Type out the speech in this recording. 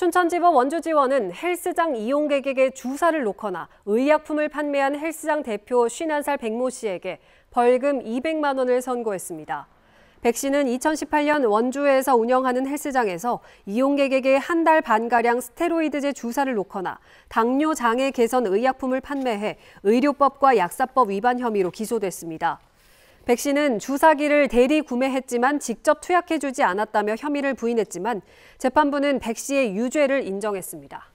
춘천지법 원주지원은 헬스장 이용객에게 주사를 놓거나 의약품을 판매한 헬스장 대표 51살 백모 씨에게 벌금 200만 원을 선고했습니다. 백 씨는 2018년 원주에서 운영하는 헬스장에서 이용객에게 한 달 반가량 스테로이드제 주사를 놓거나 당뇨 장애 개선 의약품을 판매해 의료법과 약사법 위반 혐의로 기소됐습니다. 백 씨는 주사기를 대리 구매했지만 직접 투약해주지 않았다며 혐의를 부인했지만 재판부는 백 씨의 유죄를 인정했습니다.